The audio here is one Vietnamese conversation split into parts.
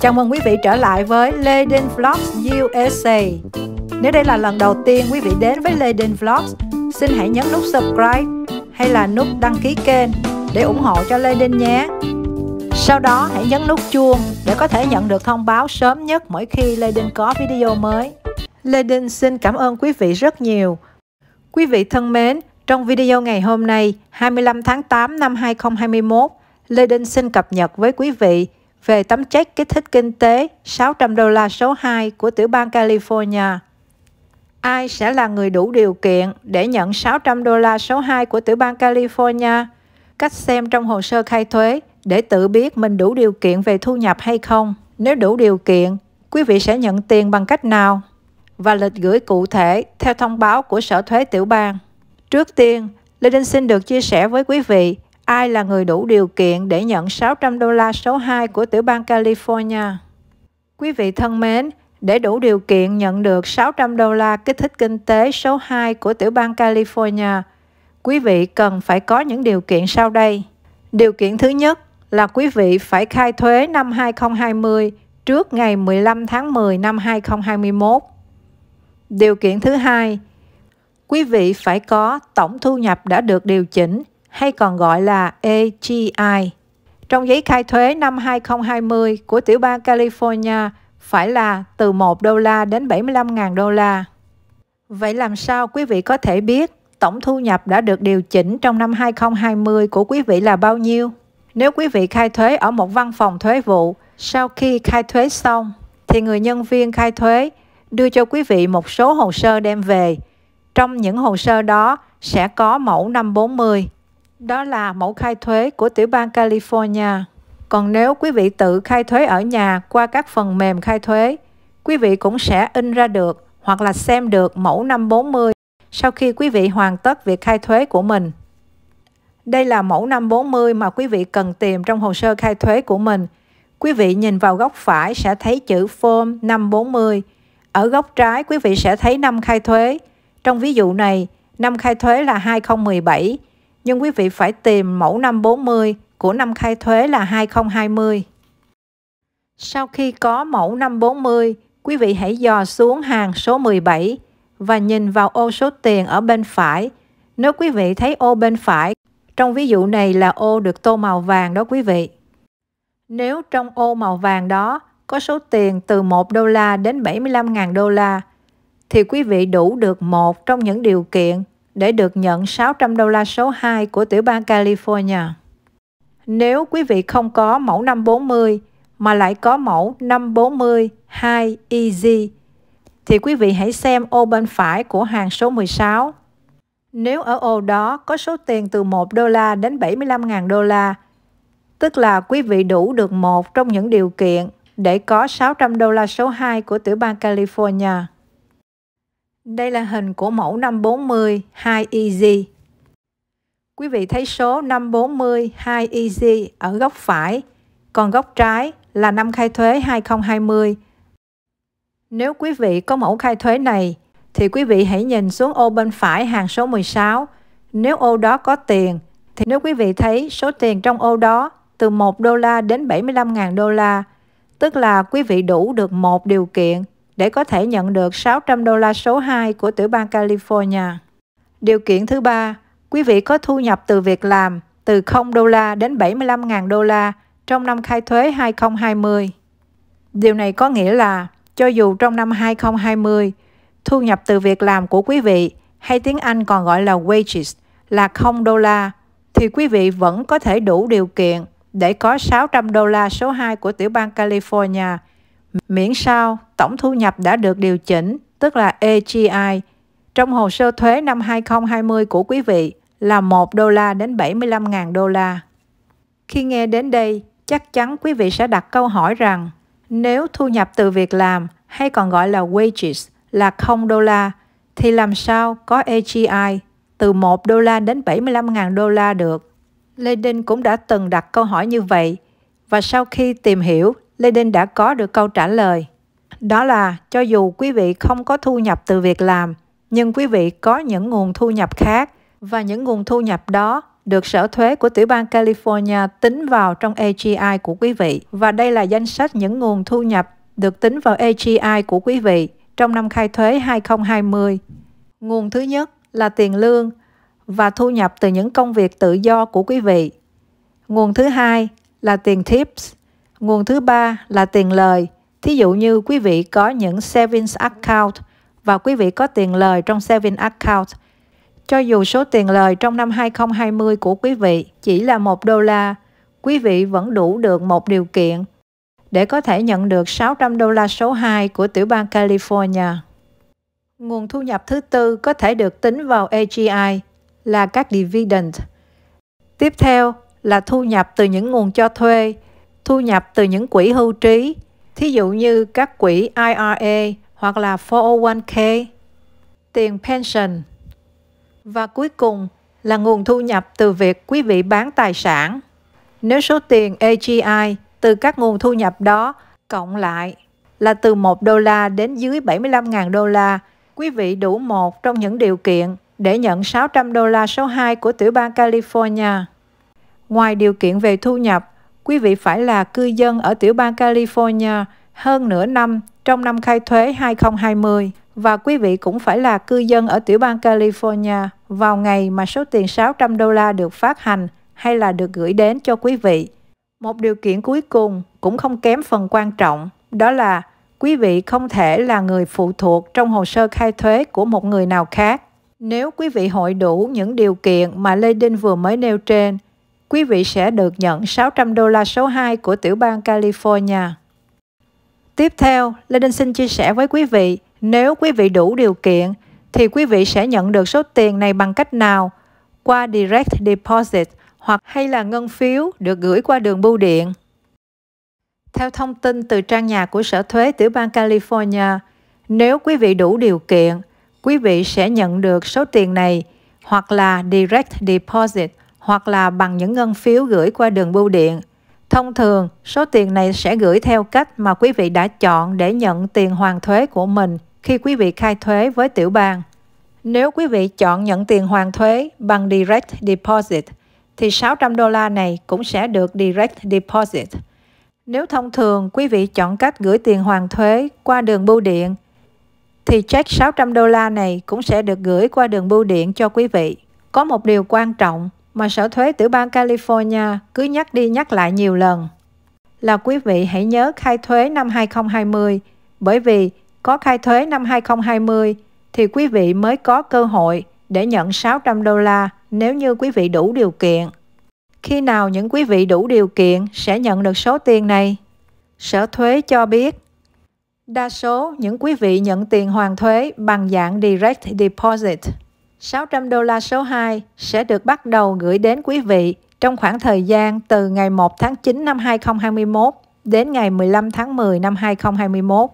Chào mừng quý vị trở lại với Leden Vlogs USA. Nếu đây là lần đầu tiên quý vị đến với Leden Vlogs, xin hãy nhấn nút subscribe hay là nút đăng ký kênh để ủng hộ cho Leden nhé. Sau đó hãy nhấn nút chuông để có thể nhận được thông báo sớm nhất mỗi khi Leden có video mới. Leden xin cảm ơn quý vị rất nhiều. Quý vị thân mến, trong video ngày hôm nay, 25 tháng 8 năm 2021, Lê xin cập nhật với quý vị về tấm check kích thích kinh tế 600 đô la số 2 của tiểu bang California. Ai sẽ là người đủ điều kiện để nhận 600 đô la số 2 của tiểu bang California? Cách xem trong hồ sơ khai thuế để tự biết mình đủ điều kiện về thu nhập hay không. Nếu đủ điều kiện, quý vị sẽ nhận tiền bằng cách nào? Và lịch gửi cụ thể theo thông báo của Sở Thuế Tiểu bang. Trước tiên, Lê Đinh xin được chia sẻ với quý vị Ai là người đủ điều kiện để nhận 600 đô la số 2 của tiểu bang California? Quý vị thân mến, để đủ điều kiện nhận được 600 đô la kích thích kinh tế số 2 của tiểu bang California, quý vị cần phải có những điều kiện sau đây. Điều kiện thứ nhất là quý vị phải khai thuế năm 2020 trước ngày 15 tháng 10 năm 2021. Điều kiện thứ hai, quý vị phải có tổng thu nhập đã được điều chỉnh hay còn gọi là AGI. Trong giấy khai thuế năm 2020 của tiểu bang California phải là từ 1 đô la đến 75.000 đô la. Vậy làm sao quý vị có thể biết tổng thu nhập đã được điều chỉnh trong năm 2020 của quý vị là bao nhiêu? Nếu quý vị khai thuế ở một văn phòng thuế vụ, sau khi khai thuế xong thì người nhân viên khai thuế đưa cho quý vị một số hồ sơ đem về. Trong những hồ sơ đó sẽ có mẫu năm 40 đó là mẫu khai thuế của tiểu bang California. Còn nếu quý vị tự khai thuế ở nhà qua các phần mềm khai thuế, quý vị cũng sẽ in ra được hoặc là xem được mẫu năm 40 sau khi quý vị hoàn tất việc khai thuế của mình. Đây là mẫu năm 40 mà quý vị cần tìm trong hồ sơ khai thuế của mình. Quý vị nhìn vào góc phải sẽ thấy chữ form 540. Ở góc trái quý vị sẽ thấy năm khai thuế. Trong ví dụ này, năm khai thuế là 2017 nhưng quý vị phải tìm mẫu năm 40 của năm khai thuế là 2020. Sau khi có mẫu năm 40, quý vị hãy dò xuống hàng số 17 và nhìn vào ô số tiền ở bên phải. Nếu quý vị thấy ô bên phải, trong ví dụ này là ô được tô màu vàng đó quý vị. Nếu trong ô màu vàng đó có số tiền từ 1 đô la đến 75.000 đô la, thì quý vị đủ được một trong những điều kiện để được nhận 600 đô la số 2 của tiểu bang California. Nếu quý vị không có mẫu 540 mà lại có mẫu 540 2 EZ thì quý vị hãy xem ô bên phải của hàng số 16. Nếu ở ô đó có số tiền từ 1 đô la đến 75.000 đô la, tức là quý vị đủ được một trong những điều kiện để có 600 đô la số 2 của tiểu bang California. Đây là hình của mẫu 540 2 Easy. Quý vị thấy số 540 2 Easy ở góc phải, còn góc trái là năm khai thuế 2020. Nếu quý vị có mẫu khai thuế này, thì quý vị hãy nhìn xuống ô bên phải hàng số 16. Nếu ô đó có tiền, thì nếu quý vị thấy số tiền trong ô đó từ 1 đô la đến 75.000 đô la, tức là quý vị đủ được một điều kiện để có thể nhận được 600 đô la số 2 của tiểu bang California. Điều kiện thứ ba, quý vị có thu nhập từ việc làm từ 0 đô la đến 75.000 đô la trong năm khai thuế 2020. Điều này có nghĩa là cho dù trong năm 2020, thu nhập từ việc làm của quý vị hay tiếng Anh còn gọi là wages là 0 đô la thì quý vị vẫn có thể đủ điều kiện để có 600 đô la số 2 của tiểu bang California – miễn sao tổng thu nhập đã được điều chỉnh, tức là AGI, trong hồ sơ thuế năm 2020 của quý vị là 1 đô la đến 75.000 đô la. Khi nghe đến đây, chắc chắn quý vị sẽ đặt câu hỏi rằng nếu thu nhập từ việc làm hay còn gọi là wages là 0 đô la thì làm sao có AGI từ 1 đô la đến 75.000 đô la được? Lê Đinh cũng đã từng đặt câu hỏi như vậy và sau khi tìm hiểu Lê Đinh đã có được câu trả lời. Đó là cho dù quý vị không có thu nhập từ việc làm, nhưng quý vị có những nguồn thu nhập khác và những nguồn thu nhập đó được sở thuế của tiểu bang California tính vào trong AGI của quý vị. Và đây là danh sách những nguồn thu nhập được tính vào AGI của quý vị trong năm khai thuế 2020. Nguồn thứ nhất là tiền lương và thu nhập từ những công việc tự do của quý vị. Nguồn thứ hai là tiền tips Nguồn thứ ba là tiền lời. Thí dụ như quý vị có những savings account và quý vị có tiền lời trong savings account. Cho dù số tiền lời trong năm 2020 của quý vị chỉ là 1 đô la, quý vị vẫn đủ được một điều kiện để có thể nhận được 600 đô la số 2 của tiểu bang California. Nguồn thu nhập thứ tư có thể được tính vào AGI là các dividend. Tiếp theo là thu nhập từ những nguồn cho thuê, thu nhập từ những quỹ hưu trí, thí dụ như các quỹ IRA hoặc là 401k, tiền pension. Và cuối cùng là nguồn thu nhập từ việc quý vị bán tài sản. Nếu số tiền AGI từ các nguồn thu nhập đó cộng lại là từ 1 đô la đến dưới 75.000 đô la, quý vị đủ một trong những điều kiện để nhận 600 đô la số 2 của tiểu bang California. Ngoài điều kiện về thu nhập, quý vị phải là cư dân ở tiểu bang California hơn nửa năm trong năm khai thuế 2020 và quý vị cũng phải là cư dân ở tiểu bang California vào ngày mà số tiền 600 đô la được phát hành hay là được gửi đến cho quý vị. Một điều kiện cuối cùng cũng không kém phần quan trọng, đó là quý vị không thể là người phụ thuộc trong hồ sơ khai thuế của một người nào khác. Nếu quý vị hội đủ những điều kiện mà Lê Đinh vừa mới nêu trên, quý vị sẽ được nhận 600 đô la số 2 của tiểu bang California. Tiếp theo, Lê Đinh xin chia sẻ với quý vị, nếu quý vị đủ điều kiện, thì quý vị sẽ nhận được số tiền này bằng cách nào? Qua Direct Deposit hoặc hay là ngân phiếu được gửi qua đường bưu điện. Theo thông tin từ trang nhà của Sở Thuế Tiểu bang California, nếu quý vị đủ điều kiện, quý vị sẽ nhận được số tiền này hoặc là Direct Deposit hoặc là bằng những ngân phiếu gửi qua đường bưu điện. Thông thường, số tiền này sẽ gửi theo cách mà quý vị đã chọn để nhận tiền hoàn thuế của mình khi quý vị khai thuế với tiểu bang. Nếu quý vị chọn nhận tiền hoàn thuế bằng direct deposit thì 600 đô la này cũng sẽ được direct deposit. Nếu thông thường quý vị chọn cách gửi tiền hoàn thuế qua đường bưu điện thì check 600 đô la này cũng sẽ được gửi qua đường bưu điện cho quý vị. Có một điều quan trọng mà Sở Thuế Tiểu bang California cứ nhắc đi nhắc lại nhiều lần là quý vị hãy nhớ khai thuế năm 2020 bởi vì có khai thuế năm 2020 thì quý vị mới có cơ hội để nhận 600 đô la nếu như quý vị đủ điều kiện. Khi nào những quý vị đủ điều kiện sẽ nhận được số tiền này? Sở thuế cho biết, đa số những quý vị nhận tiền hoàn thuế bằng dạng direct deposit 600 đô la số 2 sẽ được bắt đầu gửi đến quý vị trong khoảng thời gian từ ngày 1 tháng 9 năm 2021 đến ngày 15 tháng 10 năm 2021.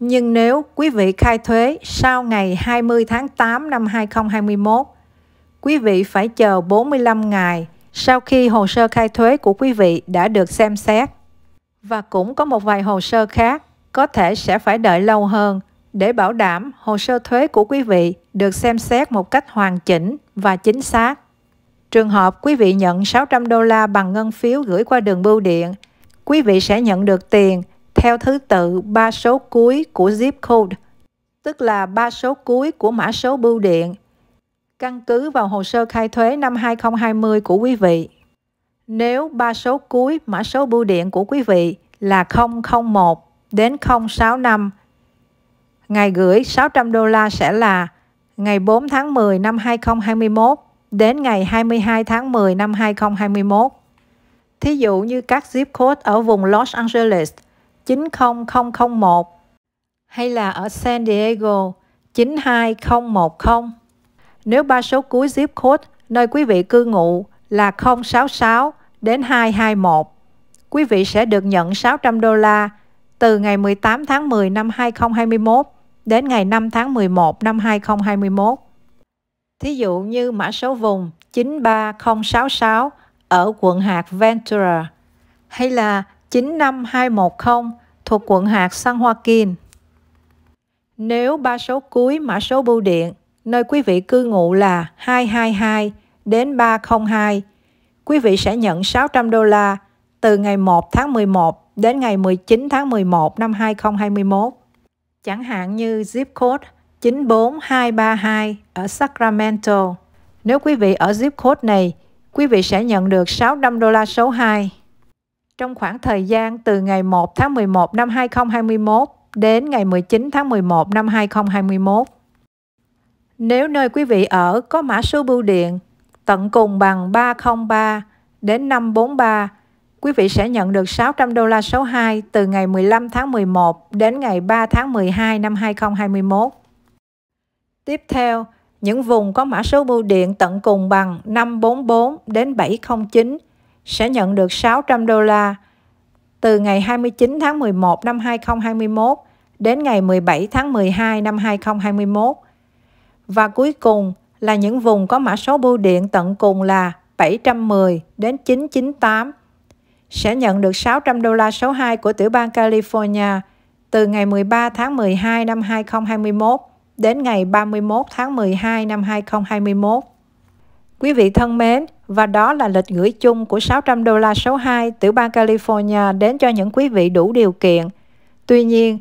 Nhưng nếu quý vị khai thuế sau ngày 20 tháng 8 năm 2021, quý vị phải chờ 45 ngày sau khi hồ sơ khai thuế của quý vị đã được xem xét. Và cũng có một vài hồ sơ khác có thể sẽ phải đợi lâu hơn – để bảo đảm hồ sơ thuế của quý vị được xem xét một cách hoàn chỉnh và chính xác. Trường hợp quý vị nhận 600 đô la bằng ngân phiếu gửi qua đường bưu điện, quý vị sẽ nhận được tiền theo thứ tự 3 số cuối của zip code, tức là 3 số cuối của mã số bưu điện, căn cứ vào hồ sơ khai thuế năm 2020 của quý vị. Nếu 3 số cuối mã số bưu điện của quý vị là 001 đến 065 Ngày gửi 600 đô la sẽ là ngày 4 tháng 10 năm 2021 đến ngày 22 tháng 10 năm 2021. Thí dụ như các zip code ở vùng Los Angeles 90001 hay là ở San Diego 92010. Nếu ba số cuối zip code nơi quý vị cư ngụ là 066 đến 221, quý vị sẽ được nhận 600 đô la từ ngày 18 tháng 10 năm 2021 đến ngày 5 tháng 11 năm 2021. Thí dụ như mã số vùng 93066 ở quận hạt Ventura hay là 95210 thuộc quận hạt San Joaquin. Nếu ba số cuối mã số bưu điện nơi quý vị cư ngụ là 222 đến 302, quý vị sẽ nhận 600 đô la từ ngày 1 tháng 11 đến ngày 19 tháng 11 năm 2021 chẳng hạn như zip code 94232 ở Sacramento. Nếu quý vị ở zip code này, quý vị sẽ nhận được 65 đô la số 2. Trong khoảng thời gian từ ngày 1 tháng 11 năm 2021 đến ngày 19 tháng 11 năm 2021. Nếu nơi quý vị ở có mã số bưu điện tận cùng bằng 303 đến 543 Quý vị sẽ nhận được 600 đô la số 2 từ ngày 15 tháng 11 đến ngày 3 tháng 12 năm 2021. Tiếp theo, những vùng có mã số bưu điện tận cùng bằng 544 đến 709 sẽ nhận được 600 đô la từ ngày 29 tháng 11 năm 2021 đến ngày 17 tháng 12 năm 2021. Và cuối cùng là những vùng có mã số bưu điện tận cùng là 710 đến 998 sẽ nhận được 600 đô la số 2 của tiểu bang California từ ngày 13 tháng 12 năm 2021 đến ngày 31 tháng 12 năm 2021. Quý vị thân mến, và đó là lịch gửi chung của 600 đô la số 2 tiểu bang California đến cho những quý vị đủ điều kiện. Tuy nhiên,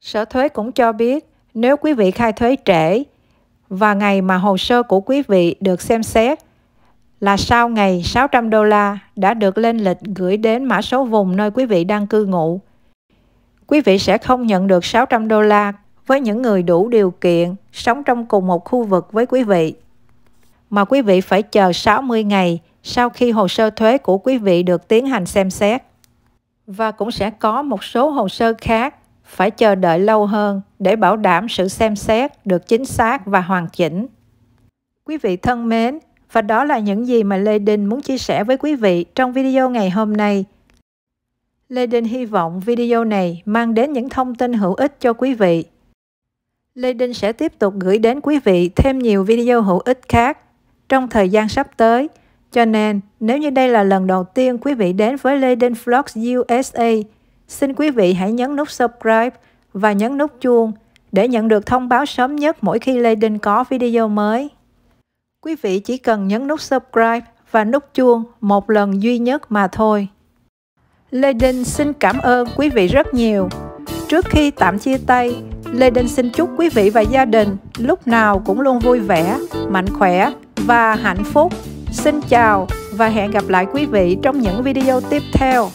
Sở thuế cũng cho biết nếu quý vị khai thuế trễ và ngày mà hồ sơ của quý vị được xem xét là sau ngày 600 đô la đã được lên lịch gửi đến mã số vùng nơi quý vị đang cư ngụ. Quý vị sẽ không nhận được 600 đô la với những người đủ điều kiện sống trong cùng một khu vực với quý vị. Mà quý vị phải chờ 60 ngày sau khi hồ sơ thuế của quý vị được tiến hành xem xét. Và cũng sẽ có một số hồ sơ khác phải chờ đợi lâu hơn để bảo đảm sự xem xét được chính xác và hoàn chỉnh. Quý vị thân mến, và đó là những gì mà Lê Đinh muốn chia sẻ với quý vị trong video ngày hôm nay. Lê Đinh hy vọng video này mang đến những thông tin hữu ích cho quý vị. Lê Đinh sẽ tiếp tục gửi đến quý vị thêm nhiều video hữu ích khác trong thời gian sắp tới. Cho nên, nếu như đây là lần đầu tiên quý vị đến với Lê Đinh Vlogs USA, xin quý vị hãy nhấn nút subscribe và nhấn nút chuông để nhận được thông báo sớm nhất mỗi khi Lê Đinh có video mới. Quý vị chỉ cần nhấn nút subscribe và nút chuông một lần duy nhất mà thôi. Lê Đinh xin cảm ơn quý vị rất nhiều. Trước khi tạm chia tay, Lê Đinh xin chúc quý vị và gia đình lúc nào cũng luôn vui vẻ, mạnh khỏe và hạnh phúc. Xin chào và hẹn gặp lại quý vị trong những video tiếp theo.